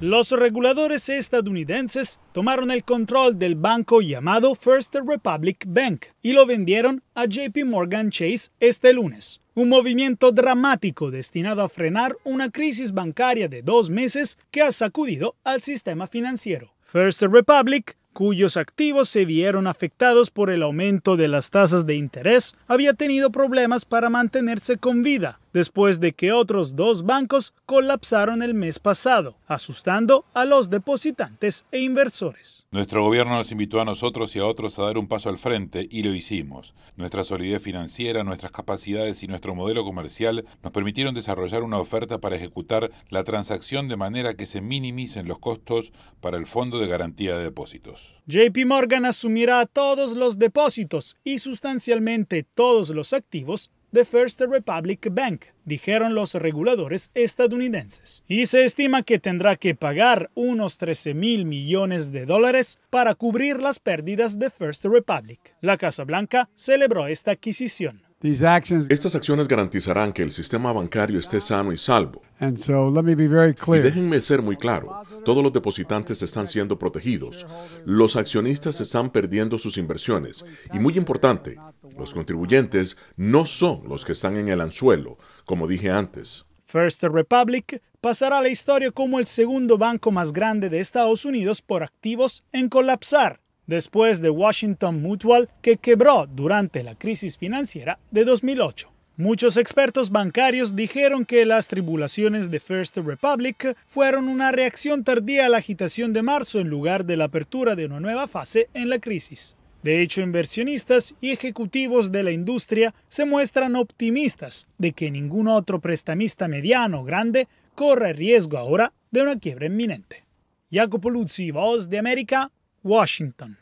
Los reguladores estadounidenses tomaron el control del banco llamado First Republic Bank y lo vendieron a JP Morgan Chase este lunes. Un movimiento dramático destinado a frenar una crisis bancaria de dos meses que ha sacudido al sistema financiero. First Republic cuyos activos se vieron afectados por el aumento de las tasas de interés, había tenido problemas para mantenerse con vida, después de que otros dos bancos colapsaron el mes pasado, asustando a los depositantes e inversores. Nuestro gobierno nos invitó a nosotros y a otros a dar un paso al frente y lo hicimos. Nuestra solidez financiera, nuestras capacidades y nuestro modelo comercial nos permitieron desarrollar una oferta para ejecutar la transacción de manera que se minimicen los costos para el Fondo de Garantía de Depósitos. JP Morgan asumirá todos los depósitos y sustancialmente todos los activos The First Republic Bank, dijeron los reguladores estadounidenses. Y se estima que tendrá que pagar unos 13 mil millones de dólares para cubrir las pérdidas de First Republic. La Casa Blanca celebró esta adquisición. Estas acciones garantizarán que el sistema bancario esté sano y salvo. Y déjenme ser muy claro, todos los depositantes están siendo protegidos, los accionistas están perdiendo sus inversiones y muy importante, los contribuyentes no son los que están en el anzuelo, como dije antes. First Republic pasará a la historia como el segundo banco más grande de Estados Unidos por activos en colapsar después de Washington Mutual, que quebró durante la crisis financiera de 2008. Muchos expertos bancarios dijeron que las tribulaciones de First Republic fueron una reacción tardía a la agitación de marzo en lugar de la apertura de una nueva fase en la crisis. De hecho, inversionistas y ejecutivos de la industria se muestran optimistas de que ningún otro prestamista mediano o grande corre riesgo ahora de una quiebra inminente. Jacopo Luzzi, Voz de América, Washington